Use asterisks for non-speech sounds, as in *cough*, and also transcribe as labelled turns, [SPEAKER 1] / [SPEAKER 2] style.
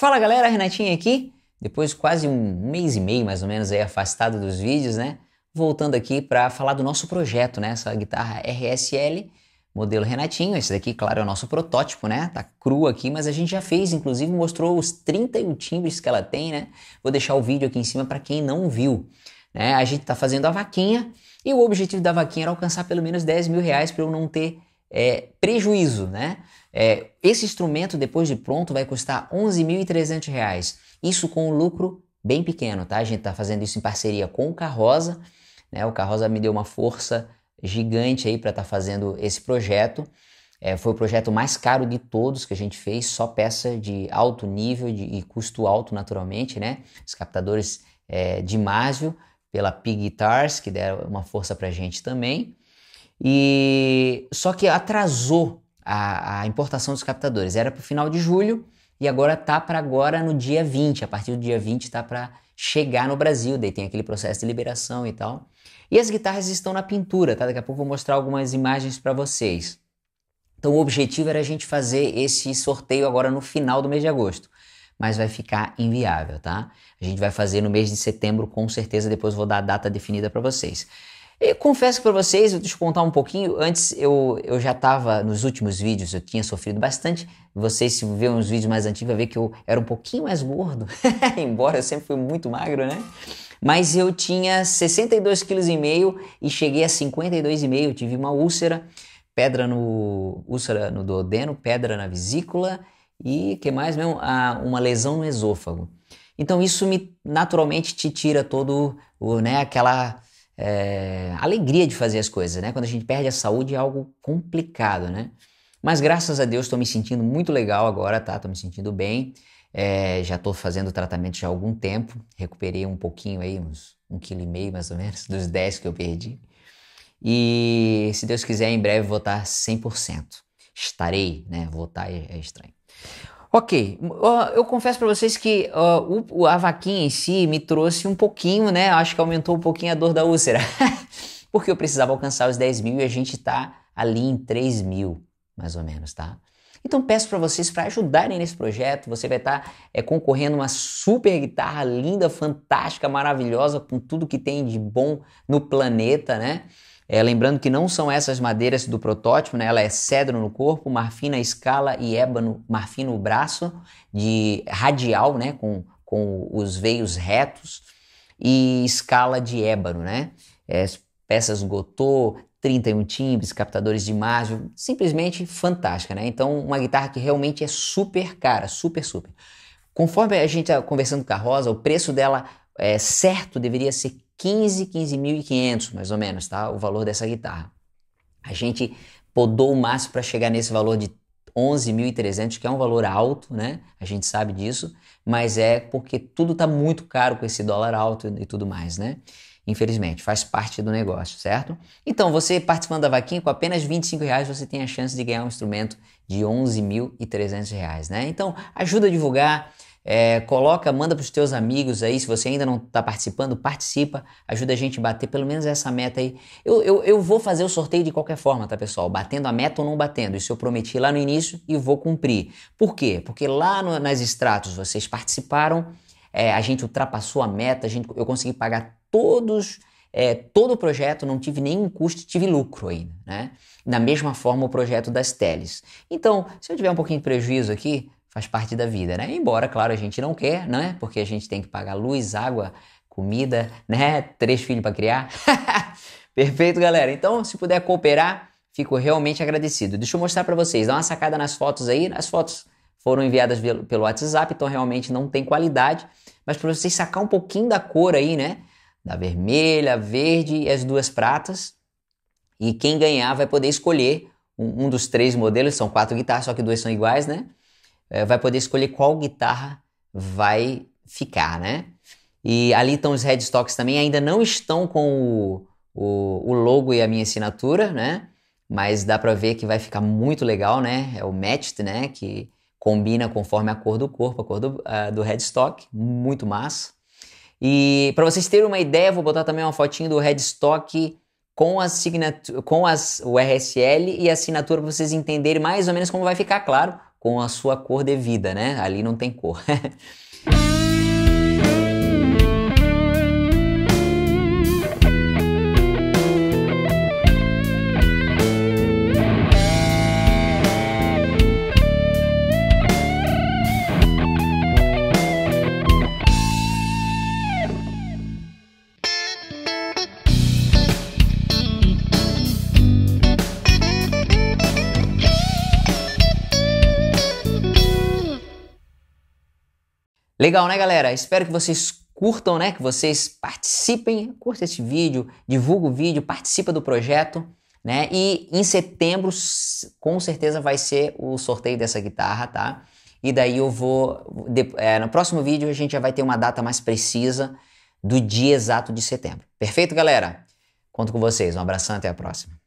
[SPEAKER 1] Fala galera, Renatinho aqui. Depois de quase um mês e meio mais ou menos aí afastado dos vídeos, né? Voltando aqui para falar do nosso projeto, né? Essa guitarra RSL, modelo Renatinho. Esse daqui, claro, é o nosso protótipo, né? Tá cru aqui, mas a gente já fez, inclusive mostrou os 31 timbres que ela tem, né? Vou deixar o vídeo aqui em cima para quem não viu. Né? A gente tá fazendo a vaquinha e o objetivo da vaquinha era alcançar pelo menos 10 mil reais para eu não ter é, prejuízo, né? É, esse instrumento, depois de pronto, vai custar R$ 11.300. Isso com um lucro bem pequeno, tá? A gente está fazendo isso em parceria com o Carroza, né? O Carroza me deu uma força gigante aí para estar tá fazendo esse projeto. É, foi o projeto mais caro de todos que a gente fez, só peça de alto nível de, e custo alto, naturalmente, né? Os captadores é, de Másio pela Pig Guitars, que deram uma força para a gente também. E só que atrasou a, a importação dos captadores. Era para o final de julho e agora tá para agora no dia 20. A partir do dia 20 tá para chegar no Brasil. Daí tem aquele processo de liberação e tal. E as guitarras estão na pintura, tá? Daqui a pouco vou mostrar algumas imagens para vocês. Então o objetivo era a gente fazer esse sorteio agora no final do mês de agosto mas vai ficar inviável, tá? A gente vai fazer no mês de setembro, com certeza, depois vou dar a data definida para vocês. E confesso para vocês, vou descontar um pouquinho. Antes eu, eu já estava nos últimos vídeos, eu tinha sofrido bastante. Vocês, se verem os vídeos mais antigos, vai ver que eu era um pouquinho mais gordo, *laughs* embora eu sempre fui muito magro, né? Mas eu tinha 62,5 kg e cheguei a 52,5, tive uma úlcera, pedra no úlcera no duodeno, pedra na vesícula e que mais mesmo, a, uma lesão no esôfago. Então isso me naturalmente te tira todo o, né, aquela é, alegria de fazer as coisas, né? Quando a gente perde a saúde é algo complicado, né? Mas graças a Deus estou me sentindo muito legal agora, tá? Estou me sentindo bem. É, já estou fazendo tratamento já há algum tempo. Recuperei um pouquinho aí, uns um quilo e meio mais ou menos, dos 10 que eu perdi. E se Deus quiser, em breve vou tá estar 100%. Estarei, né? Votar tá, é, é estranho. Ok, eu confesso para vocês que uh, a vaquinha em si me trouxe um pouquinho, né? Acho que aumentou um pouquinho a dor da úlcera, *laughs* porque eu precisava alcançar os 10 mil e a gente tá ali em 3 mil, mais ou menos, tá? Então peço para vocês para ajudarem nesse projeto. Você vai estar tá, é, concorrendo uma super guitarra linda, fantástica, maravilhosa, com tudo que tem de bom no planeta, né? É, lembrando que não são essas madeiras do protótipo, né? Ela é cedro no corpo, marfim na escala e ébano, marfim no braço, de radial, né? Com, com os veios retos e escala de ébano, né? É, peças Gotô, 31 timbres, captadores de imagem, simplesmente fantástica, né? Então, uma guitarra que realmente é super cara, super, super. Conforme a gente está conversando com a Rosa, o preço dela é, certo deveria ser 15, 15.500 mais ou menos, tá? O valor dessa guitarra. A gente podou o máximo para chegar nesse valor de 11.300, que é um valor alto, né? A gente sabe disso, mas é porque tudo tá muito caro com esse dólar alto e tudo mais, né? Infelizmente, faz parte do negócio, certo? Então, você participando da vaquinha, com apenas 25 reais, você tem a chance de ganhar um instrumento de 11.300 reais, né? Então, ajuda a divulgar, é, coloca, manda para os teus amigos aí. Se você ainda não está participando, participa. Ajuda a gente a bater pelo menos essa meta aí. Eu, eu, eu vou fazer o sorteio de qualquer forma, tá, pessoal? Batendo a meta ou não batendo. Isso eu prometi lá no início e vou cumprir. Por quê? Porque lá no, nas extratos vocês participaram, é, a gente ultrapassou a meta, a gente, eu consegui pagar todos... É, todo o projeto não tive nenhum custo, tive lucro ainda, né? Da mesma forma o projeto das teles. Então, se eu tiver um pouquinho de prejuízo aqui, faz parte da vida, né? Embora, claro, a gente não quer, né? Porque a gente tem que pagar luz, água, comida, né? Três filhos para criar. *laughs* Perfeito, galera. Então, se puder cooperar, fico realmente agradecido. Deixa eu mostrar para vocês. Dá uma sacada nas fotos aí. As fotos foram enviadas pelo WhatsApp, então realmente não tem qualidade. Mas para vocês sacar um pouquinho da cor aí, né? Da vermelha, verde e as duas pratas. E quem ganhar vai poder escolher um, um dos três modelos. São quatro guitarras, só que duas são iguais, né? É, vai poder escolher qual guitarra vai ficar, né? E ali estão os headstocks também, ainda não estão com o, o, o logo e a minha assinatura, né? Mas dá para ver que vai ficar muito legal, né? É o matched, né? Que combina conforme a cor do corpo, a cor do, uh, do headstock, muito massa. E para vocês terem uma ideia, vou botar também uma fotinho do headstock com, a com as, o RSL e a assinatura para vocês entenderem mais ou menos como vai ficar claro com a sua cor devida, né? Ali não tem cor. *laughs* Legal, né, galera? Espero que vocês curtam, né? Que vocês participem, curta esse vídeo, divulga o vídeo, participa do projeto, né? E em setembro com certeza vai ser o sorteio dessa guitarra, tá? E daí eu vou é, no próximo vídeo a gente já vai ter uma data mais precisa do dia exato de setembro. Perfeito, galera? Conto com vocês. Um abração, até a próxima.